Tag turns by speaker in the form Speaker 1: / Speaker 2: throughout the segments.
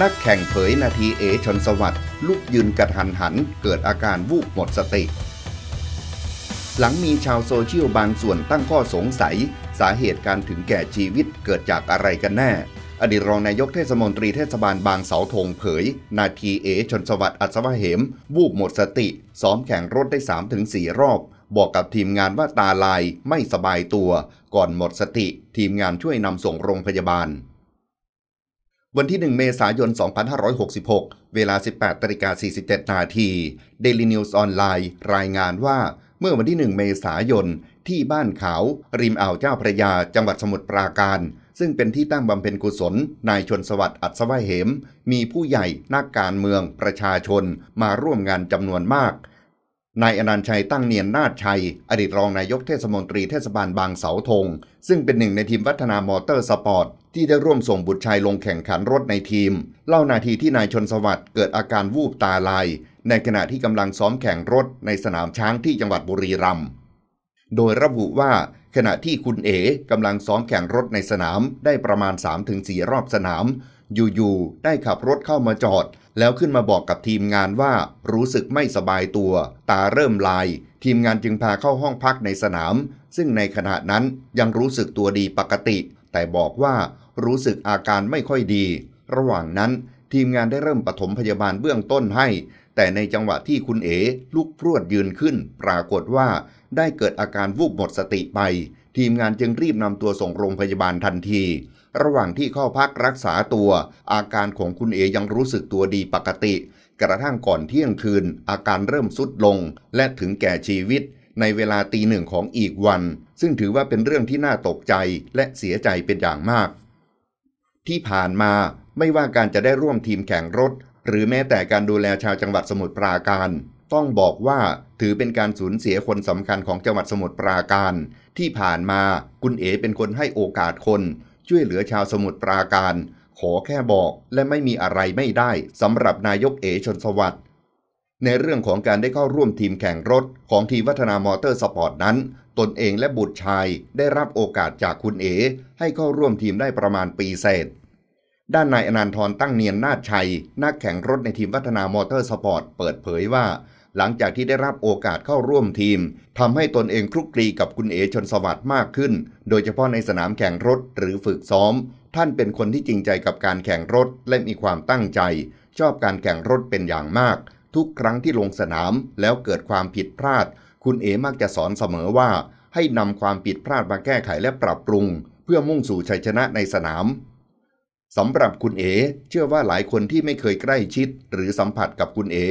Speaker 1: นักแข่งเผยนาทีเอชนสวัสด์ลุกยืนกระทันหัน เกิดอาการ วูบหมดสติ หลังมีชาวโซเชียลบางส่วนตั้งข้อสงสัย สาเหตุการถึงแก่ชีวิตเกิดจากอะไรกันแน่ อดีตรองนายกเทศมนตรีเทศบาลบางเสาธงเผย นาทีเอชนสวัสดิ์อัศวะเหมวูบหมดสติซ้อมแข่งรถได้ 3-4 รอบ บอกกับทีมงานว่าตาลาย ไม่สบายตัว ก่อนหมดสติ ทีมงานช่วยนำส่งโรงพยาบาลวันที่ 1 เมษายน 2566 เวลา 18 ตริกา47 นาที Daily News ออนไลน์ รายงานว่า เมื่อวันที่ 1 เมษายน ที่บ้านเขา ริมอ่าวเจ้าพระยา จังหวัดสมุทรปราการ ซึ่งเป็นที่ตั้งบำเพ็ญกุศล นายชนสวัสดิ์ อัศวะเหม มีผู้ใหญ่ นักการเมือง ประชาชน มาร่วมงานจำนวนมากนายอนันชัยตั้งเนียนนาชัย อดีตรองนายกเทศมนตรีเทศบาลบางเสาธง ซึ่งเป็นหนึ่งในทีมวัฒนามอเตอร์สปอร์ตที่ได้ร่วมส่งบุตรชายลงแข่งขันรถในทีม เล่านาทีที่นายชนสวัสดิ์เกิดอาการวูบตาลาย ในขณะที่กำลังซ้อมแข่งรถในสนามช้างที่จังหวัดบุรีรัมย์โดยระบุว่าขณะที่คุณเอ๋กำลังซ้อมแข่งรถในสนามได้ประมาณ3-4รอบสนามอยู่ๆได้ขับรถเข้ามาจอด แล้วขึ้นมาบอกกับทีมงานว่า รู้สึกไม่สบายตัว ตาเริ่มลาย ทีมงานจึงพาเข้าห้องพักในสนาม ซึ่งในขณะนั้นยังรู้สึกตัวดีปกติ แต่บอกว่า รู้สึกอาการไม่ค่อยดี ระหว่างนั้น ทีมงานได้เริ่มปฐมพยาบาลเบื้องต้นให้ แต่ในจังหวะที่คุณเอ๋ลุกพรวดยืนขึ้น ปรากฏว่าได้เกิดอาการวูบหมดสติไป ทีมงานจึงรีบนำตัวส่งโรงพยาบาลทันที ระหว่างที่เข้าพักรักษาตัว อาการของคุณเอยังรู้สึกตัวดีปกติ กระทั่งก่อนเที่ยงคืน อาการเริ่มสุดลงและถึงแก่ชีวิตในเวลาตีหนึ่งของอีกวัน ซึ่งถือว่าเป็นเรื่องที่น่าตกใจและเสียใจเป็นอย่างมาก ที่ผ่านมาไม่ว่าการจะได้ร่วมทีมแข่งรถ หรือแม้แต่การดูแลชาวจังหวัดสมุทรปราการต้องบอกว่าถือเป็นการสูญเสียคนสำคัญของจังหวัดสมุทรปราการ ที่ผ่านมาคุณเอ๋เป็นคนให้โอกาสคน ช่วยเหลือชาวสมุทรปราการ ขอแค่บอกและไม่มีอะไรไม่ได้สำหรับนายกเอ๋ชนสวัสดิ์ในเรื่องของการได้เข้าร่วมทีมแข่งรถของทีมวัฒนามอเตอร์สปอร์ตนั้น ตนเองและบุตรชายได้รับโอกาสจากคุณเอ๋ให้เข้าร่วมทีมได้ประมาณปีเศษ ด้านนายอนันทรตั้งเนียนนาชัยนักแข่งรถในทีมวัฒนามอเตอร์สปอร์ตเปิดเผยว่าหลังจากที่ได้รับโอกาสเข้าร่วมทีม ทำให้ตนเองคลุกคลีกับคุณเอชนสวัสดิ์มากขึ้น โดยเฉพาะในสนามแข่งรถหรือฝึกซ้อม ท่านเป็นคนที่จริงใจกับการแข่งรถและมีความตั้งใจ ชอบการแข่งรถเป็นอย่างมาก ทุกครั้งที่ลงสนามแล้วเกิดความผิดพลาด คุณเอมักจะสอนเสมอว่าให้นำความผิดพลาดมาแก้ไขและปรับปรุงเพื่อมุ่งสู่ชัยชนะในสนามสำหรับคุณเอ๋เชื่อว่าหลายคนที่ไม่เคยใกล้ชิด หรือสัมผัสกับคุณเอ๋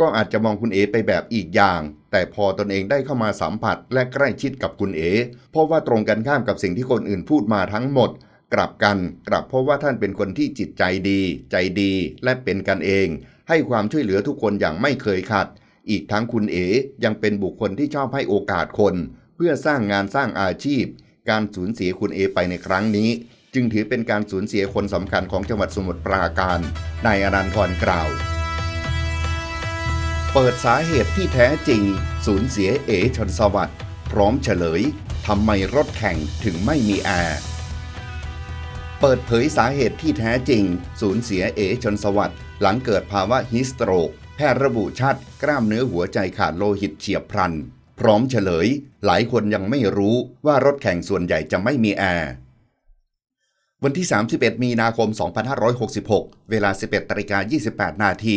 Speaker 1: ก็อาจจะมองคุณเอ๋ไปแบบอีกอย่าง แต่พอตอนเองได้เข้ามาสัมผัส และใกล้ชิดกับคุณเอ๋เพราะว่าตรงกันข้ามกับสิ่งที่คนอื่นพูดมาทั้งหมด กลับกัน กลับเพราะว่าท่านเป็นคนที่จิตใจดี ใจดี และเป็นกันเอง ให้ความช่วยเหลือทุกคนอย่างไม่เคยขาด อีกทั้งคุณเอ๋ยังเป็นบุคคลที่ชอบให้โอกาสคน เพื่อสร้างงานสร้างอาชีพ การสูญเสียคุณเอไปในครั้งนี้จึงถือเป็นการสูญเสียคนสำคัญของจังหวัดสมุทรปราการนายอนันทร์กล่าว เปิดสาเหตุที่แท้จริงสูญเสียเอชนสวัสดิ์พร้อมเฉลยทำไมรถแข่งถึงไม่มีแอร์เปิดเผยสาเหตุที่แท้จริงสูญเสียเอชนสวัสด์หลังเกิดภาวะฮิสโตรก แพทย์ระบุชัดกล้ามเนื้อหัวใจขาดโลหิตเฉียบพลันพร้อมเฉลย หลายคนยังไม่รู้ว่ารถแข่งส่วนใหญ่จะไม่มีแอร์วันที่ 31 มีนาคม 2566 เวลา 11ตาิกา28นาที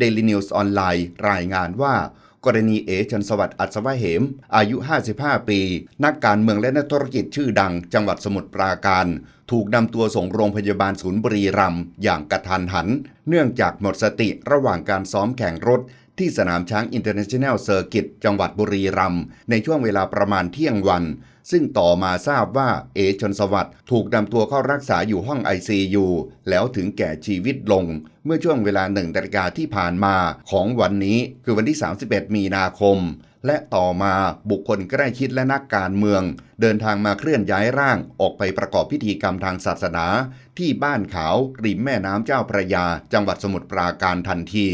Speaker 1: Daily News ออนไลน์รายงานว่ากรณีเอชันสวัสดิ์อัศวะเหมอายุ 55 ปี นักการเมืองและนักธุรกิจชื่อดังจังหวัดสมุทรปราการ ถูกนำตัวส่งโรงพยาบาลศูนย์บรีรัมย์อย่างกระทันหัน เนื่องจากหมดสติระหว่างการซ้อมแข่งรถที่สนามช้างอินเตอร์เนชั่นแนลเซอร์กิตจังหวัดบุรีรัมในช่วงเวลาประมาณเที่ยงวันซึ่งต่อมาทราบว่าเอชนสวัสด์ถูกนำตัวเข้ารักษาอยู่ห้องไอซูแล้วถึงแก่ชีวิตลง เมื่อช่วงเวลาหนึ่งนาฬกาที่ผ่านมาของวันนี้คือวันที่ 31 มีนาคม และต่อมาบุคคลใกล้ชิดและนักการเมือง เดินทางมาเคลื่อนย้ายร่างออกไปประกอบพิธีกรรมทางศาสนา ที่บ้านขาวริมแม่น้ำเจ้าพระยา จังหวัดสมุทรปราการทันที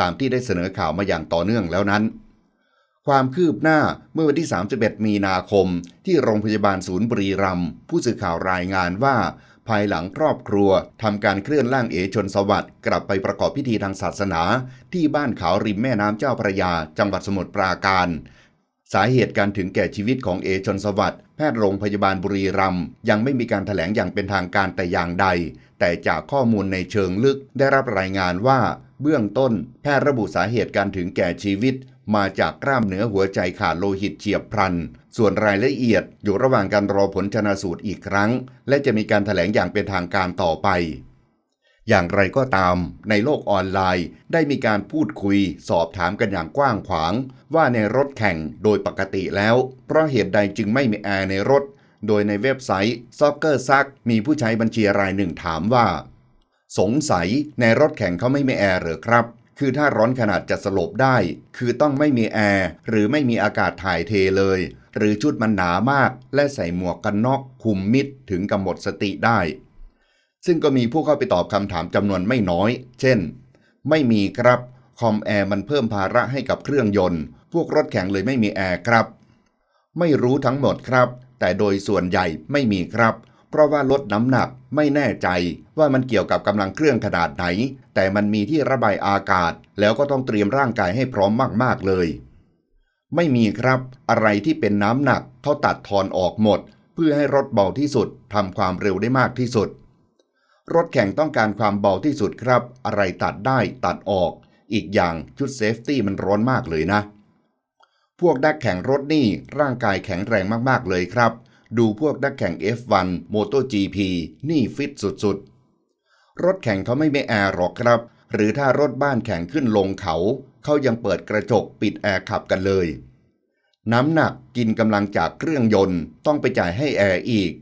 Speaker 1: ตามที่ได้เสนอข่าวมาอย่างต่อเนื่องแล้วนั้นความคืบหน้าเมื่อวันที่ 31 มีนาคม ที่โรงพยาบาลศูนย์บรีรัมผู้สื่อข่าวรายงานว่า ภายหลังครอบครัวทำการเคลื่อนร่างเอชนสวัสดิ์กลับไปประกอบพิธีทางศาสนา ที่บ้านขาวริมแม่น้ำเจ้าพระยาจังหวัดสมุทรปราการ สาเหตุการถึงแก่ชีวิตของเอชนสวัสดิ์แพทย์โรงพยาบาลบุรีรัมย์ยังไม่มีการถแถลงอย่างเป็นทางการแต่อย่างใดแต่จากข้อมูลในเชิงลึกได้รับรายงานว่า เบื้องต้น แพทย์ระบุสาเหตุการถึงแก่ชีวิตมาจากกล้ามเนื้อหัวใจขาดโลหิตเฉียบพลัน ส่วนรายละเอียดอยู่ระหว่างการรอผลชนะสูตรอีกครั้ง และจะมีการถแถลงอย่างเป็นทางการต่อไป อย่างไรก็ตาม ในโลกออนไลน์ได้มีการพูดคุย สอบถามกันอย่างกว้างขวาง ว่าในรถแข่งโดยปกติแล้ว เพราะเหตุใดจึงไม่มีแอร์ในรถ โดยในเว็บไซต์ก o c c e r s ักมีผู้ใช้บัญชีรายหนึ่งถามว่า สงสัยในรถแข่งเขาไม่มีแอร์หรือครับคือถ้าร้อนขนาดจะสลบได้ คือต้องไม่มีแอร์หรือไม่มีอากาศถ่ายเทเลย หรือชุดมันหนามากและใส่หมวกกันน็อกคุมมิดถึงกับหมดสติได้ ซึ่งก็มีผู้เข้าไปตอบคำถามจำนวนไม่น้อย เช่น ไม่มีครับ คอมแอร์มันเพิ่มภาระให้กับเครื่องยนต์ พวกรถแข่งเลยไม่มีแอร์ครับ ไม่รู้ทั้งหมดครับ แต่โดยส่วนใหญ่ไม่มีครับเพราะว่าลดน้ำหนักไม่แน่ใจว่ามันเกี่ยวกับกำลังเครื่องขนาดไหนแต่มันมีที่ระบายอากาศแล้วก็ต้องเตรียมร่างกายให้พร้อมมาก ๆ เลย ไม่มีครับ อะไรที่เป็นน้ำหนักเขาตัดทอนออกหมด เพื่อให้รถเบาที่สุดทำความเร็วได้มากที่สุด รถแข่งต้องการความเบาที่สุดครับ อะไรตัดได้ตัดออก อีกอย่างชุดเซฟตี้มันร้อนมากเลยนะพวกนักแข่งรถนี่ร่างกายแข็งแรงมากๆเลยครับดูพวกนักแข่ง F1 MotoGP นี่ฟิตสุดๆ รถแข่งเขาไม่ไม่แอร์หรอกครับ หรือถ้ารถบ้านแข่งขึ้นลงเขา เขายังเปิดกระจกปิดแอร์ขับกันเลย น้ำหนักกินกำลังจากเครื่องยนต์ต้องไปจ่ายให้แอร์อีก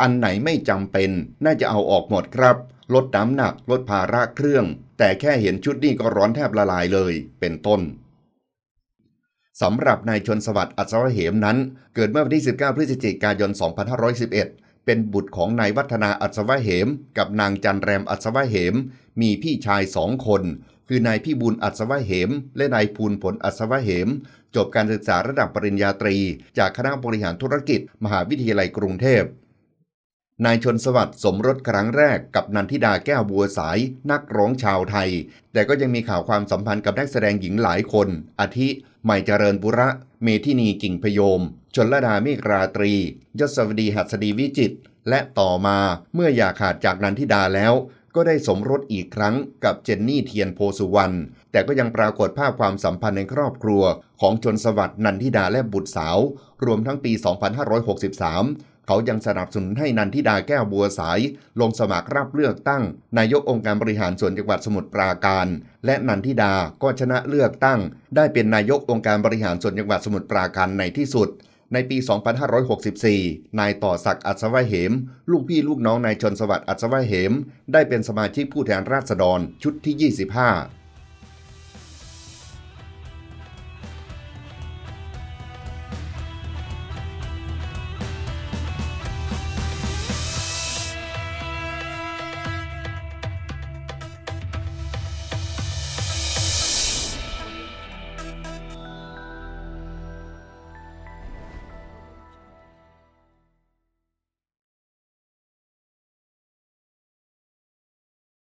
Speaker 1: อันไหนไม่จำเป็นน่าจะเอาออกหมดครับลดน้ำหนักลดภาระเครื่อง แต่แค่เห็นชุดนี่ก็ร้อนแทบละลายเลยเป็นต้นสำหรับนายชนสวัสดิ์อัศวเหมนั้น เกิดเมื่อวันที่19พฤศจิกายน2511เป็นบุตรของนายวัฒนาอัศวะเหม กับนางจันแรมอัศวะเหม มีพี่ชายสองคน คือนายพี่บุญอัศวะเหม และนายภูลผลอัศวะเหมจบการศึกษาระดับปริญญาตรี จากคณะบริหารธุรกิจ มหาวิทยาลัยกรุงเทพนายชนสวัสดิ์สมรสครั้งแรกกับนันทิดาแก้วบัวสายนักร้องชาวไทย แต่ก็ยังมีข่าวความสัมพันธ์กับนักแสดงหญิงหลายคนอาทิใหม่เจริญบุระเมธินีกิ่งพยมชนลดาเมฆราตรียศวดีหัสดีวิจิต และต่อมาเมื่ออย่าขาดจากนันทิดาแล้ว ก็ได้สมรสอีกครั้งกับเจนนี่เทียนโพสุวรรณแต่ก็ยังปรากฏภาพความสัมพันธ์ในครอบครัว ของชนสวัสดิ์นันทิดาและบุตรสาว รวมทั้งปี 2563เขายังสนับสนุนให้นันทิดาแก้วบัวสาย ลงสมัครรับเลือกตั้งนายกองค์การบริหารส่วนจังหวัดสมุทรปราการ และนันทิดาก็ชนะเลือกตั้ง ได้เป็นนายกองค์การบริหารส่วนจังหวัดสมุทรปราการในที่สุดในปี 2564 นายต่อศักดิ์อัศวะเหมลูกพี่ลูกน้องนายชนสวัสดิ์อัศวะเหมได้เป็นสมาชิกผู้แทนราษฎรชุดที่ 25